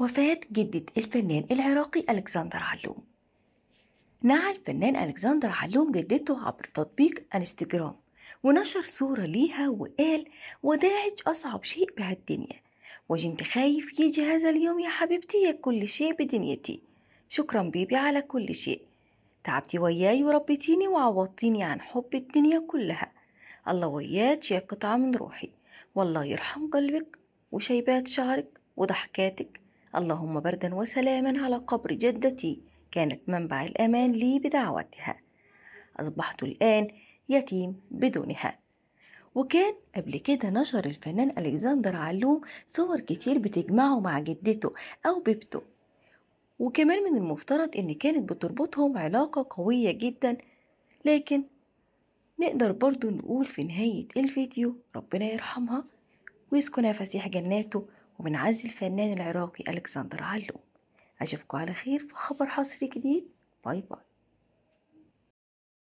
وفاة جدة الفنان العراقي ألكسندر علوم نعى الفنان ألكسندر علوم جدته عبر تطبيق انستجرام ونشر صورة ليها وقال وداعج أصعب شيء بهالدنيا وجنت خايف يجي هذا اليوم يا حبيبتي يا كل شيء بدنيتي شكرا بيبي على كل شيء تعبتي وياي وربيتيني وعوضتيني عن حب الدنيا كلها الله وياك يا قطعة من روحي والله يرحم قلبك وشيبات شعرك وضحكاتك اللهم بردا وسلاما على قبر جدتي كانت منبع الأمان لي بدعوتها أصبحت الآن يتيم بدونها وكان قبل كده نشر الفنان ألكسندر علوم صور كتير بتجمعه مع جدته أو بيبته وكمان من المفترض إن كانت بتربطهم علاقة قوية جدا لكن نقدر برضو نقول في نهاية الفيديو ربنا يرحمها ويسكنها فسيح جناته ومن عز الفنان العراقي ألكسندر علوم أشوفكم على خير في خبر حصري جديد باي باي